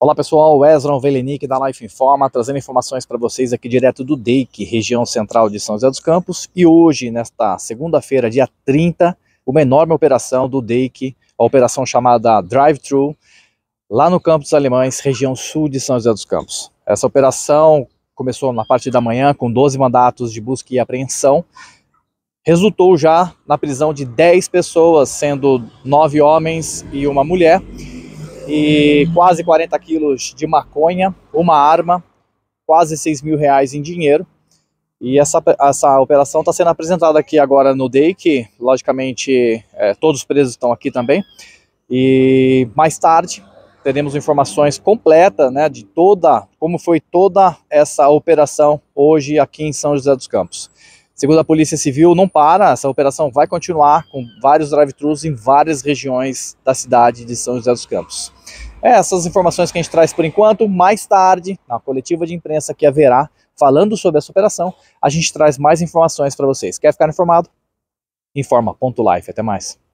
Olá pessoal, Ezra Velenic da Life Informa, trazendo informações para vocês aqui direto do DEIC, região central de São José dos Campos. E hoje, nesta segunda-feira, dia 30, uma enorme operação do DEIC, a operação chamada Drive-Thru, lá no Campo dos Alemães, região sul de São José dos Campos. Essa operação começou na parte da manhã com 12 mandatos de busca e apreensão. Resultou já na prisão de 10 pessoas, sendo 9 homens e uma mulher e quase 40 quilos de maconha, uma arma, quase 6 mil reais em dinheiro. E essa, essa operação está sendo apresentada aqui agora no DEI, que logicamente é, todos os presos estão aqui também. E mais tarde teremos informações completas né, de toda, como foi toda essa operação hoje aqui em São José dos Campos. Segundo a Polícia Civil, não para, essa operação vai continuar com vários drive-thrus em várias regiões da cidade de São José dos Campos. É, essas informações que a gente traz por enquanto, mais tarde, na coletiva de imprensa que haverá, falando sobre essa operação, a gente traz mais informações para vocês. Quer ficar informado? Informa.life. Até mais.